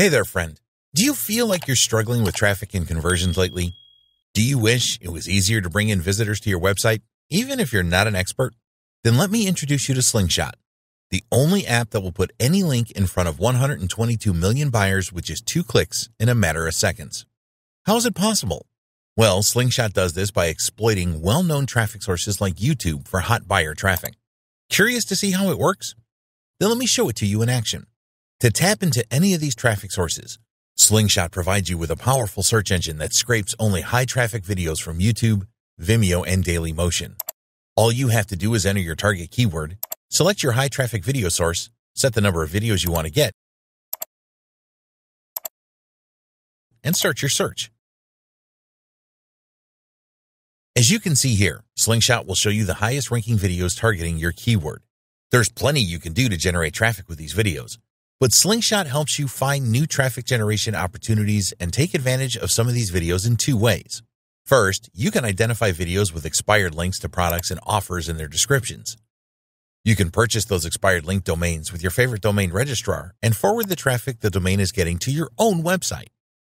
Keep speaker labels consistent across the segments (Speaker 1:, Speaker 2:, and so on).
Speaker 1: Hey there, friend. Do you feel like you're struggling with traffic and conversions lately? Do you wish it was easier to bring in visitors to your website, even if you're not an expert? Then let me introduce you to Slingshot, the only app that will put any link in front of 122 million buyers with just two clicks in a matter of seconds. How is it possible? Well, Slingshot does this by exploiting well-known traffic sources like YouTube for hot buyer traffic. Curious to see how it works? Then let me show it to you in action. To tap into any of these traffic sources, Slingshot provides you with a powerful search engine that scrapes only high-traffic videos from YouTube, Vimeo, and Dailymotion. All you have to do is enter your target keyword,
Speaker 2: select your high-traffic video source, set the number of videos you want to get, and start your search. As you can see here, Slingshot will show you the highest ranking videos targeting your
Speaker 1: keyword. There's plenty you can do to generate traffic with these videos, but Slingshot helps you find new traffic generation opportunities and take advantage of some of these videos in two ways. First, you can identify videos with expired links to products and offers in their descriptions. You can purchase those expired link domains with your favorite domain registrar and forward the traffic the domain is getting to your own website.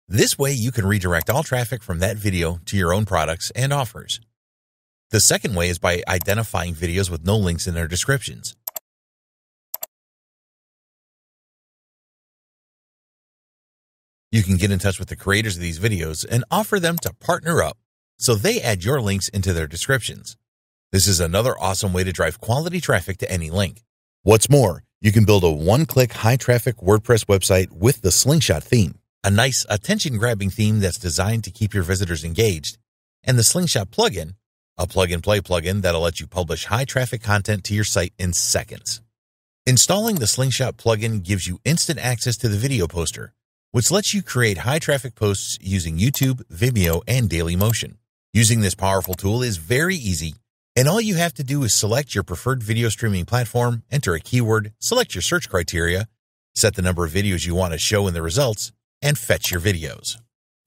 Speaker 1: This way, you can redirect all traffic from that video to your own
Speaker 2: products and offers. The second way is by identifying videos with no links in their descriptions. You can get in touch with the creators of these videos and offer them to partner up
Speaker 1: so they add your links into their descriptions. This is another awesome way to drive quality traffic to any link. What's more, you can build a one-click high-traffic WordPress website with the Slingshot theme, a nice attention-grabbing theme that's designed to keep your visitors engaged, and the Slingshot plugin, a plug-and-play plugin that'll let you publish high-traffic content to your site in seconds. Installing the Slingshot plugin gives you instant access to the video poster, which lets you create high traffic posts using YouTube, Vimeo, and Dailymotion. Using this powerful tool is very easy, and all you have to do is select your preferred video streaming platform, enter a keyword, select your search criteria, set the number of videos you want to show in the results, and fetch your videos.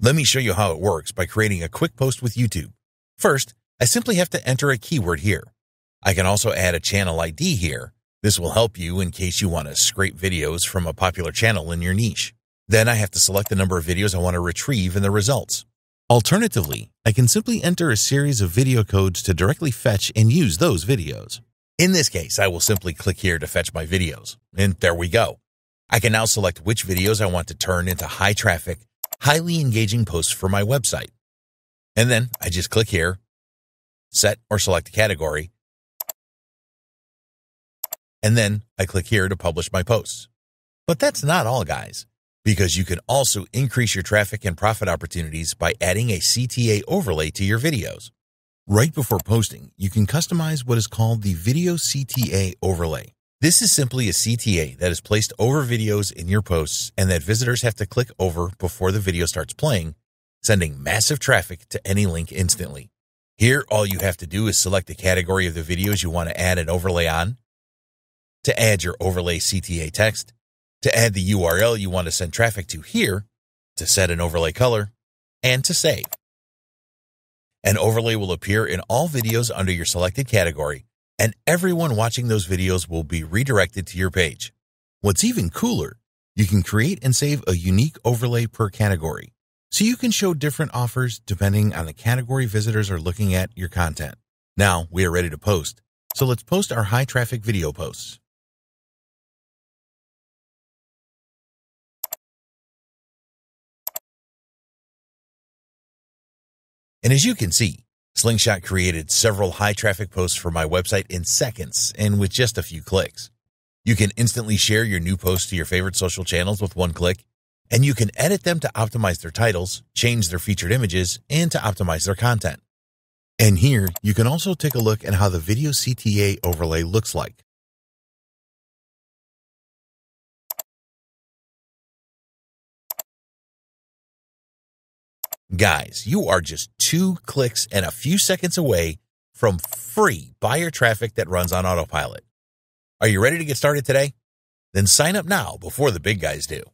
Speaker 1: Let me show you how it works by creating a quick post with YouTube. First, I simply have to enter a keyword here. I can also add a channel ID here. This will help you in case you want to scrape videos from a popular channel in your niche. Then I have to select the number of videos I want to retrieve in the results. Alternatively, I can simply enter a series of video codes to directly fetch and use those videos. In this case, I will simply click here to fetch my videos, and there we go. I can now select which videos I want to turn into high traffic, highly engaging posts for my website. And then
Speaker 2: I just click here, set or select a category, and then I click here to publish my posts. But that's not all, guys
Speaker 1: because you can also increase your traffic and profit opportunities by adding a CTA overlay to your videos. Right before posting, you can customize what is called the Video CTA Overlay. This is simply a CTA that is placed over videos in your posts and that visitors have to click over before the video starts playing, sending massive traffic to any link instantly. Here, all you have to do is select the category of the videos you want to add an overlay on. To add your overlay CTA text, to add the URL you want to send traffic to here, to set an overlay color, and to save. An overlay will appear in all videos under your selected category, and everyone watching those videos will be redirected to your page. What's even cooler, you can create and save a unique overlay per category, so you can show different offers depending on the category
Speaker 2: visitors are looking at your content. Now we are ready to post, so let's post our high traffic video posts. And as you can see, Slingshot created several high traffic posts for my website in seconds and with
Speaker 1: just a few clicks. You can instantly share your new posts to your favorite social channels with one click, and you can edit them to optimize their titles, change their featured images, and to optimize their
Speaker 2: content. And here, you can also take a look at how the video CTA overlay looks like. Guys, you are just two
Speaker 1: clicks and a few seconds away from free buyer traffic that runs on autopilot.
Speaker 2: Are you ready to get started today? Then sign up now before the big guys do.